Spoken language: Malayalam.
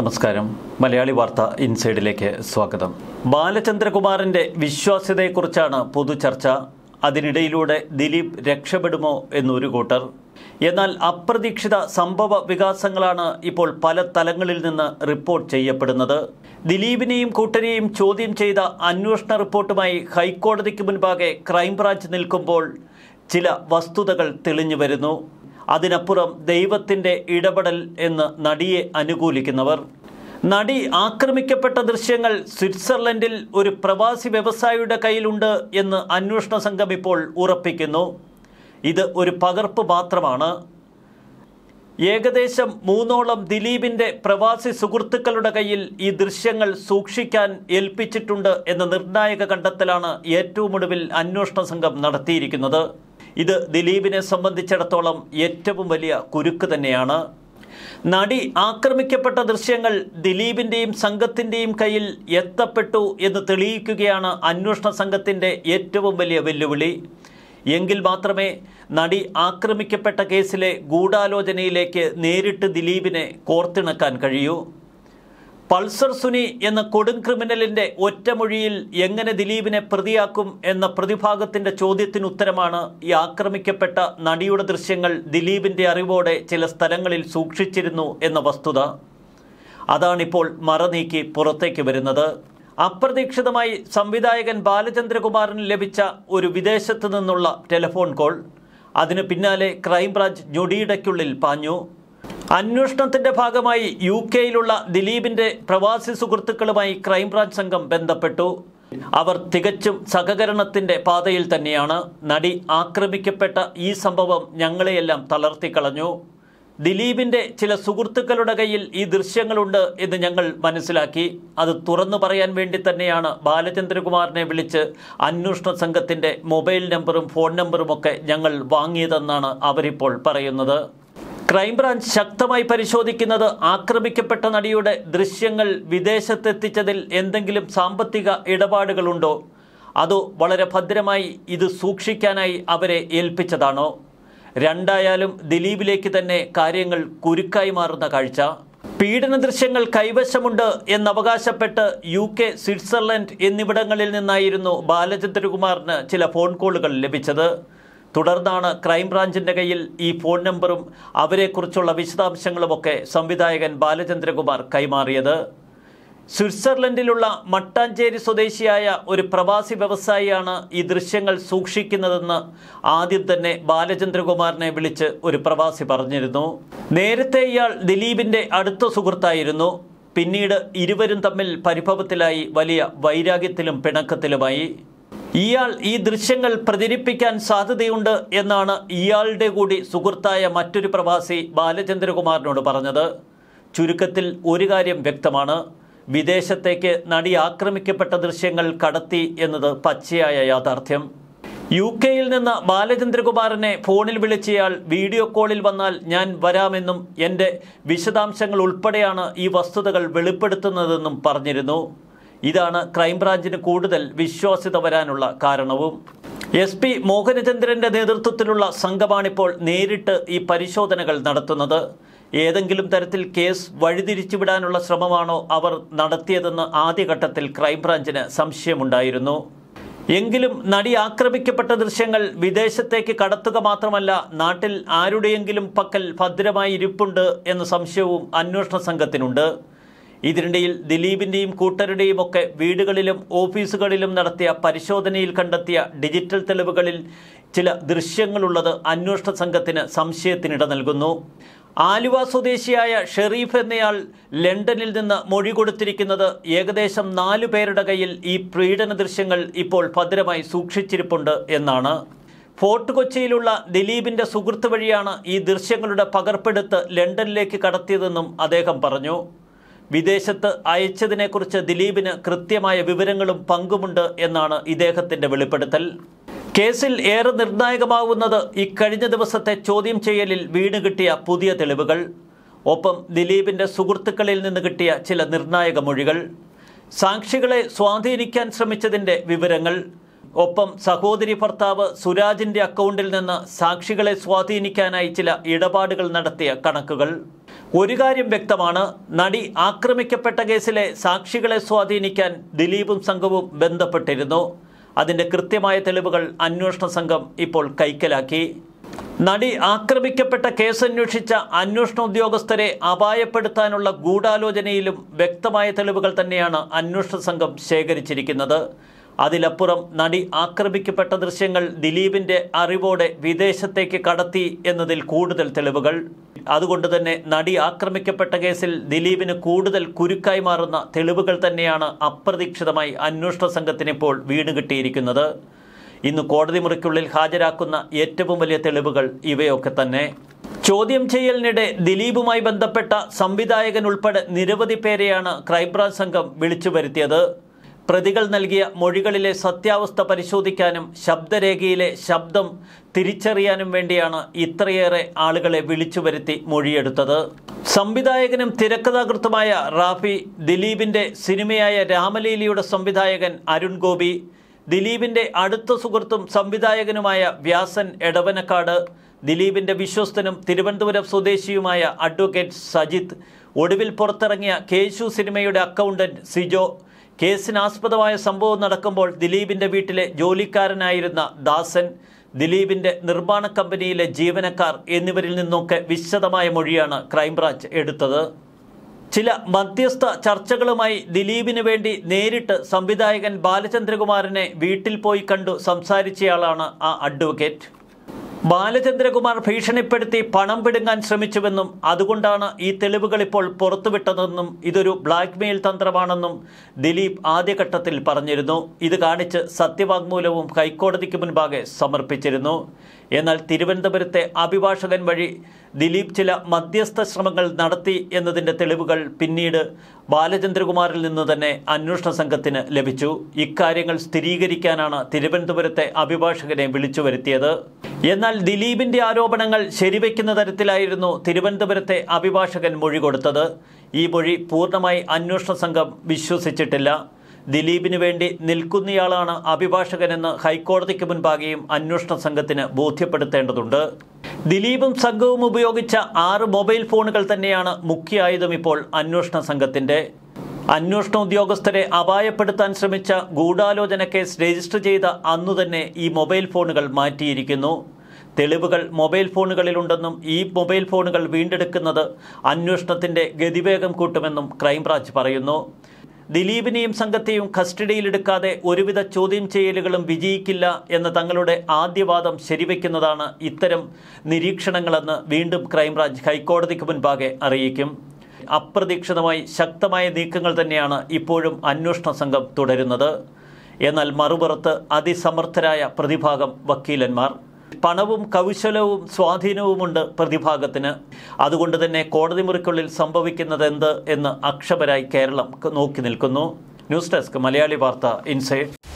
നമസ്കാരം മലയാളി വാർത്ത ഇൻസൈഡിലേക്ക് സ്വാഗതം ബാലചന്ദ്രകുമാറിന്റെ വിശ്വാസ്യതയെക്കുറിച്ചാണ് പൊതു ചർച്ച അതിനിടയിലൂടെ ദിലീപ് രക്ഷപ്പെടുമോ എന്നൊരു കൂട്ടർ എന്നാൽ അപ്രതീക്ഷിത സംഭവ വികാസങ്ങളാണ് ഇപ്പോൾ പല തലങ്ങളിൽ നിന്ന് റിപ്പോർട്ട് ചെയ്യപ്പെടുന്നത് ദിലീപിനെയും കൂട്ടരെയും ചോദ്യം ചെയ്ത അന്വേഷണ റിപ്പോർട്ടുമായി ഹൈക്കോടതിക്ക് മുൻപാകെ ക്രൈംബ്രാഞ്ച് നിൽക്കുമ്പോൾ ചില വസ്തുതകൾ തെളിഞ്ഞു വരുന്നു അതിനപ്പുറം ദൈവത്തിൻ്റെ ഇടപെടൽ എന്ന് നടിയെ അനുകൂലിക്കുന്നവർ നടി ആക്രമിക്കപ്പെട്ട ദൃശ്യങ്ങൾ സ്വിറ്റ്സർലൻഡിൽ ഒരു പ്രവാസി വ്യവസായിയുടെ കയ്യിലുണ്ട് എന്ന് അന്വേഷണ സംഘം ഇപ്പോൾ ഉറപ്പിക്കുന്നു ഇത് ഒരു പകർപ്പ് മാത്രമാണ് ഏകദേശം മൂന്നോളം ദിലീപിൻ്റെ പ്രവാസി സുഹൃത്തുക്കളുടെ കയ്യിൽ ഈ ദൃശ്യങ്ങൾ സൂക്ഷിക്കാൻ ഏൽപ്പിച്ചിട്ടുണ്ട് എന്ന നിർണായക കണ്ടെത്തലാണ് ഏറ്റവും ഒടുവിൽ അന്വേഷണ സംഘം നടത്തിയിരിക്കുന്നത് ഇത് ദിലീപിനെ സംബന്ധിച്ചിടത്തോളം ഏറ്റവും വലിയ കുരുക്ക് തന്നെയാണ് നടി ആക്രമിക്കപ്പെട്ട ദൃശ്യങ്ങൾ ദിലീപിൻ്റെയും സംഘത്തിൻ്റെയും കയ്യിൽ എത്തപ്പെട്ടു എന്ന് തെളിയിക്കുകയാണ് അന്വേഷണ സംഘത്തിൻ്റെ ഏറ്റവും വലിയ വെല്ലുവിളി എങ്കിൽ മാത്രമേ നടി ആക്രമിക്കപ്പെട്ട കേസിലെ ഗൂഢാലോചനയിലേക്ക് നേരിട്ട് ദിലീപിനെ കോർത്തിണക്കാൻ കഴിയൂ പൾസർ സുനി എന്ന കൊടും ക്രിമിനലിന്റെ ഒറ്റമൊഴിയിൽ എങ്ങനെ ദിലീപിനെ പ്രതിയാക്കും എന്ന പ്രതിഭാഗത്തിന്റെ ചോദ്യത്തിന് ഉത്തരമാണ് ഈ ആക്രമിക്കപ്പെട്ട നടിയുടെ ദൃശ്യങ്ങൾ ദിലീപിന്റെ അറിവോടെ ചില സ്ഥലങ്ങളിൽ സൂക്ഷിച്ചിരുന്നു എന്ന വസ്തുത അതാണിപ്പോൾ നീക്കി പുറത്തേക്ക് വരുന്നത് അപ്രതീക്ഷിതമായി സംവിധായകൻ ബാലചന്ദ്രകുമാറിന് ലഭിച്ച ഒരു വിദേശത്തു നിന്നുള്ള ടെലിഫോൺ കോൾ അതിനു പിന്നാലെ ക്രൈംബ്രാഞ്ച് ഞൊടിയിടയ്ക്കുള്ളിൽ പാഞ്ഞു അന്വേഷണത്തിന്റെ ഭാഗമായി യു കെയിലുള്ള ദിലീപിന്റെ പ്രവാസി സുഹൃത്തുക്കളുമായി ക്രൈംബ്രാഞ്ച് സംഘം ബന്ധപ്പെട്ടു അവർ തികച്ചും സഹകരണത്തിന്റെ പാതയിൽ തന്നെയാണ് നടി ആക്രമിക്കപ്പെട്ട ഈ സംഭവം ഞങ്ങളെയെല്ലാം തളർത്തിക്കളഞ്ഞു ദിലീപിന്റെ ചില സുഹൃത്തുക്കളുടെ കയ്യിൽ ഈ ദൃശ്യങ്ങളുണ്ട് എന്ന് ഞങ്ങൾ മനസ്സിലാക്കി അത് തുറന്നു പറയാൻ വേണ്ടി തന്നെയാണ് ബാലചന്ദ്രകുമാറിനെ വിളിച്ച് അന്വേഷണ സംഘത്തിന്റെ മൊബൈൽ നമ്പറും ഫോൺ നമ്പറും ഒക്കെ ഞങ്ങൾ വാങ്ങിയതെന്നാണ് അവരിപ്പോൾ പറയുന്നത് ക്രൈംബ്രാഞ്ച് ശക്തമായി പരിശോധിക്കുന്നത് ആക്രമിക്കപ്പെട്ട നടിയുടെ ദൃശ്യങ്ങൾ വിദേശത്തെത്തിച്ചതിൽ എന്തെങ്കിലും സാമ്പത്തിക ഇടപാടുകളുണ്ടോ അതോ വളരെ ഭദ്രമായി ഇത് സൂക്ഷിക്കാനായി അവരെ ഏൽപ്പിച്ചതാണോ രണ്ടായാലും ദിലീപിലേക്ക് തന്നെ കാര്യങ്ങൾ കുരുക്കായി മാറുന്ന കാഴ്ച പീഡന ദൃശ്യങ്ങൾ കൈവശമുണ്ട് എന്നവകാശപ്പെട്ട് യു കെ സ്വിറ്റ്സർലൻഡ് എന്നിവിടങ്ങളിൽ നിന്നായിരുന്നു ബാലചന്ദ്രകുമാറിന് ചില ഫോൺ കോളുകൾ ലഭിച്ചത് തുടർന്നാണ് ക്രൈംബ്രാഞ്ചിൻ്റെ കയ്യിൽ ഈ ഫോൺ നമ്പറും അവരെക്കുറിച്ചുള്ള വിശദാംശങ്ങളുമൊക്കെ സംവിധായകൻ ബാലചന്ദ്രകുമാർ കൈമാറിയത് സ്വിറ്റ്സർലൻഡിലുള്ള മട്ടാഞ്ചേരി സ്വദേശിയായ ഒരു പ്രവാസി വ്യവസായിയാണ് ഈ ദൃശ്യങ്ങൾ സൂക്ഷിക്കുന്നതെന്ന് ആദ്യം തന്നെ ബാലചന്ദ്രകുമാറിനെ വിളിച്ച് ഒരു പ്രവാസി പറഞ്ഞിരുന്നു നേരത്തെ ഇയാൾ ദിലീപിൻ്റെ അടുത്ത സുഹൃത്തായിരുന്നു പിന്നീട് ഇരുവരും തമ്മിൽ പരിഭവത്തിലായി വലിയ വൈരാഗ്യത്തിലും പിണക്കത്തിലുമായി ഇയാൾ ഈ ദൃശ്യങ്ങൾ പ്രചരിപ്പിക്കാൻ സാധ്യതയുണ്ട് എന്നാണ് ഇയാളുടെ കൂടി സുഹൃത്തായ മറ്റൊരു പ്രവാസി ബാലചന്ദ്രകുമാറിനോട് പറഞ്ഞത് ചുരുക്കത്തിൽ ഒരു കാര്യം വ്യക്തമാണ് വിദേശത്തേക്ക് നടി ആക്രമിക്കപ്പെട്ട ദൃശ്യങ്ങൾ കടത്തി എന്നത് പച്ചയായ യാഥാർത്ഥ്യം യു കെയിൽ നിന്ന് ബാലചന്ദ്രകുമാറിനെ ഫോണിൽ വിളിച്ചയാൾ വീഡിയോ കോളിൽ വന്നാൽ ഞാൻ വരാമെന്നും എൻ്റെ വിശദാംശങ്ങൾ ഉൾപ്പെടെയാണ് ഈ വസ്തുതകൾ വെളിപ്പെടുത്തുന്നതെന്നും പറഞ്ഞിരുന്നു ഇതാണ് ക്രൈംബ്രാഞ്ചിന് കൂടുതൽ വിശ്വാസ്യത വരാനുള്ള കാരണവും എസ് പി മോഹനചന്ദ്രൻ്റെ നേതൃത്വത്തിലുള്ള സംഘമാണിപ്പോൾ നേരിട്ട് ഈ പരിശോധനകൾ നടത്തുന്നത് ഏതെങ്കിലും തരത്തിൽ കേസ് വഴിതിരിച്ചുവിടാനുള്ള ശ്രമമാണോ അവർ നടത്തിയതെന്ന് ആദ്യഘട്ടത്തിൽ ക്രൈംബ്രാഞ്ചിന് സംശയമുണ്ടായിരുന്നു എങ്കിലും നടി ആക്രമിക്കപ്പെട്ട ദൃശ്യങ്ങൾ വിദേശത്തേക്ക് കടത്തുക മാത്രമല്ല നാട്ടിൽ ആരുടെയെങ്കിലും പക്കൽ ഭദ്രമായി ഇരിപ്പുണ്ട് എന്ന സംശയവും അന്വേഷണ സംഘത്തിനുണ്ട് ഇതിനിടയിൽ ദിലീപിന്റെയും കൂട്ടരുടെയും ഒക്കെ വീടുകളിലും ഓഫീസുകളിലും നടത്തിയ പരിശോധനയിൽ കണ്ടെത്തിയ ഡിജിറ്റൽ തെളിവുകളിൽ ചില ദൃശ്യങ്ങളുള്ളത് അന്വേഷണ സംഘത്തിന് സംശയത്തിനിട നൽകുന്നു ആലുവ സ്വദേശിയായ ഷെറീഫ് എന്നയാൾ ലണ്ടനിൽ നിന്ന് മൊഴി കൊടുത്തിരിക്കുന്നത് ഏകദേശം നാലു പേരുടെ കയ്യിൽ ഈ പീഡന ദൃശ്യങ്ങൾ ഇപ്പോൾ ഭദ്രമായി സൂക്ഷിച്ചിരിപ്പുണ്ട് എന്നാണ് ഫോർട്ട് കൊച്ചിയിലുള്ള ദിലീപിന്റെ സുഹൃത്ത് വഴിയാണ് ഈ ദൃശ്യങ്ങളുടെ പകർപ്പെടുത്ത് ലണ്ടനിലേക്ക് കടത്തിയതെന്നും അദ്ദേഹം പറഞ്ഞു വിദേശത്ത് അയച്ചതിനെക്കുറിച്ച് ദിലീപിന് കൃത്യമായ വിവരങ്ങളും പങ്കുമുണ്ട് എന്നാണ് ഇദ്ദേഹത്തിന്റെ വെളിപ്പെടുത്തൽ കേസിൽ ഏറെ നിർണായകമാവുന്നത് ഇക്കഴിഞ്ഞ ദിവസത്തെ ചോദ്യം ചെയ്യലിൽ വീണ് കിട്ടിയ പുതിയ തെളിവുകൾ ഒപ്പം ദിലീപിന്റെ സുഹൃത്തുക്കളിൽ നിന്ന് കിട്ടിയ ചില നിർണായക മൊഴികൾ സാക്ഷികളെ സ്വാധീനിക്കാൻ ശ്രമിച്ചതിന്റെ വിവരങ്ങൾ ഒപ്പം സഹോദരി ഭർത്താവ് സുരാജിന്റെ അക്കൗണ്ടിൽ നിന്ന് സാക്ഷികളെ സ്വാധീനിക്കാനായി ചില ഇടപാടുകൾ നടത്തിയ കണക്കുകൾ ഒരു കാര്യം വ്യക്തമാണ് നടി ആക്രമിക്കപ്പെട്ട കേസിലെ സാക്ഷികളെ സ്വാധീനിക്കാൻ ദിലീപും സംഘവും ബന്ധപ്പെട്ടിരുന്നു അതിൻ്റെ കൃത്യമായ തെളിവുകൾ അന്വേഷണ സംഘം ഇപ്പോൾ കൈക്കലാക്കി നടി ആക്രമിക്കപ്പെട്ട കേസ് അന്വേഷിച്ച അന്വേഷണ ഉദ്യോഗസ്ഥരെ അപായപ്പെടുത്താനുള്ള ഗൂഢാലോചനയിലും വ്യക്തമായ തെളിവുകൾ തന്നെയാണ് അന്വേഷണ സംഘം ശേഖരിച്ചിരിക്കുന്നത് അതിലപ്പുറം നടി ആക്രമിക്കപ്പെട്ട ദൃശ്യങ്ങൾ ദിലീപിൻ്റെ അറിവോടെ വിദേശത്തേക്ക് കടത്തി എന്നതിൽ കൂടുതൽ തെളിവുകൾ അതുകൊണ്ട് തന്നെ നടി ആക്രമിക്കപ്പെട്ട കേസിൽ ദിലീപിന് കൂടുതൽ കുരുക്കായി മാറുന്ന തെളിവുകൾ തന്നെയാണ് അപ്രതീക്ഷിതമായി അന്വേഷണ ഇപ്പോൾ വീണ് കിട്ടിയിരിക്കുന്നത് ഇന്ന് കോടതി മുറിക്കുള്ളിൽ ഹാജരാക്കുന്ന ഏറ്റവും വലിയ തെളിവുകൾ ഇവയൊക്കെ തന്നെ ചോദ്യം ചെയ്യലിനിടെ ദിലീപുമായി ബന്ധപ്പെട്ട സംവിധായകൻ ഉൾപ്പെടെ നിരവധി പേരെയാണ് ക്രൈംബ്രാഞ്ച് സംഘം വിളിച്ചു വരുത്തിയത് പ്രതികൾ നൽകിയ മൊഴികളിലെ സത്യാവസ്ഥ പരിശോധിക്കാനും ശബ്ദരേഖയിലെ ശബ്ദം തിരിച്ചറിയാനും വേണ്ടിയാണ് ഇത്രയേറെ ആളുകളെ വിളിച്ചു വരുത്തി മൊഴിയെടുത്തത് സംവിധായകനും തിരക്കഥാകൃത്തുമായ റാഫി ദിലീപിൻ്റെ സിനിമയായ രാമലീലയുടെ സംവിധായകൻ അരുൺ ഗോപി ദിലീപിൻ്റെ അടുത്ത സുഹൃത്തും സംവിധായകനുമായ വ്യാസൻ എടവനക്കാട് ദിലീപിൻ്റെ വിശ്വസ്തനും തിരുവനന്തപുരം സ്വദേശിയുമായ അഡ്വക്കേറ്റ് സജിത് ഒടുവിൽ പുറത്തിറങ്ങിയ കേശു സിനിമയുടെ അക്കൗണ്ടന്റ് സിജോ ആസ്പദമായ സംഭവം നടക്കുമ്പോൾ ദിലീപിന്റെ വീട്ടിലെ ജോലിക്കാരനായിരുന്ന ദാസൻ ദിലീപിന്റെ നിർമ്മാണ കമ്പനിയിലെ ജീവനക്കാർ എന്നിവരിൽ നിന്നൊക്കെ വിശദമായ മൊഴിയാണ് ക്രൈംബ്രാഞ്ച് എടുത്തത് ചില മധ്യസ്ഥ ചർച്ചകളുമായി ദിലീപിന് വേണ്ടി നേരിട്ട് സംവിധായകൻ ബാലചന്ദ്രകുമാറിനെ വീട്ടിൽ പോയി കണ്ടു സംസാരിച്ചയാളാണ് ആ അഡ്വക്കേറ്റ് ബാലചന്ദ്രകുമാർ ഭീഷണിപ്പെടുത്തി പണം പിടുങ്ങാൻ ശ്രമിച്ചുവെന്നും അതുകൊണ്ടാണ് ഈ തെളിവുകൾ ഇപ്പോൾ പുറത്തുവിട്ടതെന്നും ഇതൊരു ബ്ലാക്ക്മെയിൽ തന്ത്രമാണെന്നും ദിലീപ് ആദ്യഘട്ടത്തിൽ പറഞ്ഞിരുന്നു ഇത് കാണിച്ച് സത്യവാങ്മൂലവും ഹൈക്കോടതിക്ക് മുൻപാകെ സമർപ്പിച്ചിരുന്നു എന്നാൽ തിരുവനന്തപുരത്തെ അഭിഭാഷകൻ വഴി ദിലീപ് ചില മധ്യസ്ഥ ശ്രമങ്ങൾ നടത്തി എന്നതിൻ്റെ തെളിവുകൾ പിന്നീട് ബാലചന്ദ്രകുമാറിൽ നിന്ന് തന്നെ അന്വേഷണ സംഘത്തിന് ലഭിച്ചു ഇക്കാര്യങ്ങൾ സ്ഥിരീകരിക്കാനാണ് തിരുവനന്തപുരത്തെ അഭിഭാഷകനെ വിളിച്ചു വരുത്തിയത് എന്നാൽ ദിലീപിൻ്റെ ആരോപണങ്ങൾ ശരിവെക്കുന്ന തരത്തിലായിരുന്നു തിരുവനന്തപുരത്തെ അഭിഭാഷകൻ മൊഴി കൊടുത്തത് ഈ മൊഴി പൂർണ്ണമായി അന്വേഷണ സംഘം വിശ്വസിച്ചിട്ടില്ല ദിലീപിന് വേണ്ടി നിൽക്കുന്നയാളാണ് അഭിഭാഷകനെന്ന് ഹൈക്കോടതിക്ക് മുൻപാകെയും അന്വേഷണ സംഘത്തിന് ബോധ്യപ്പെടുത്തേണ്ടതുണ്ട് ദിലീപും സംഘവും ഉപയോഗിച്ച ആറ് മൊബൈൽ ഫോണുകൾ തന്നെയാണ് മുഖ്യായുധം ഇപ്പോൾ അന്വേഷണ സംഘത്തിന്റെ അന്വേഷണ ഉദ്യോഗസ്ഥരെ അപായപ്പെടുത്താൻ ശ്രമിച്ച ഗൂഢാലോചന കേസ് രജിസ്റ്റർ ചെയ്ത അന്നു തന്നെ ഈ മൊബൈൽ ഫോണുകൾ മാറ്റിയിരിക്കുന്നു തെളിവുകൾ മൊബൈൽ ഫോണുകളിലുണ്ടെന്നും ഈ മൊബൈൽ ഫോണുകൾ വീണ്ടെടുക്കുന്നത് അന്വേഷണത്തിന്റെ ഗതിവേഗം കൂട്ടുമെന്നും ക്രൈംബ്രാഞ്ച് പറയുന്നു ദിലീപിനെയും സംഘത്തെയും കസ്റ്റഡിയിലെടുക്കാതെ ഒരുവിധ ചോദ്യം ചെയ്യലുകളും വിജയിക്കില്ല എന്ന തങ്ങളുടെ ആദ്യവാദം ശരിവെക്കുന്നതാണ് ഇത്തരം നിരീക്ഷണങ്ങളെന്ന് വീണ്ടും ക്രൈംബ്രാഞ്ച് ഹൈക്കോടതിക്ക് മുൻപാകെ അറിയിക്കും അപ്രതീക്ഷിതമായി ശക്തമായ നീക്കങ്ങൾ തന്നെയാണ് ഇപ്പോഴും അന്വേഷണ സംഘം തുടരുന്നത് എന്നാൽ മറുപുറത്ത് അതിസമർത്ഥരായ പ്രതിഭാഗം വക്കീലന്മാർ പണവും കൗശലവും സ്വാധീനവുമുണ്ട് പ്രതിഭാഗത്തിന് അതുകൊണ്ട് തന്നെ കോടതി മുറിക്കുള്ളിൽ സംഭവിക്കുന്നത് എന്ത് എന്ന് അക്ഷപരായി കേരളം നോക്കി നിൽക്കുന്നു ന്യൂസ് ഡെസ്ക് മലയാളി വാർത്ത ഇൻസൈഡ്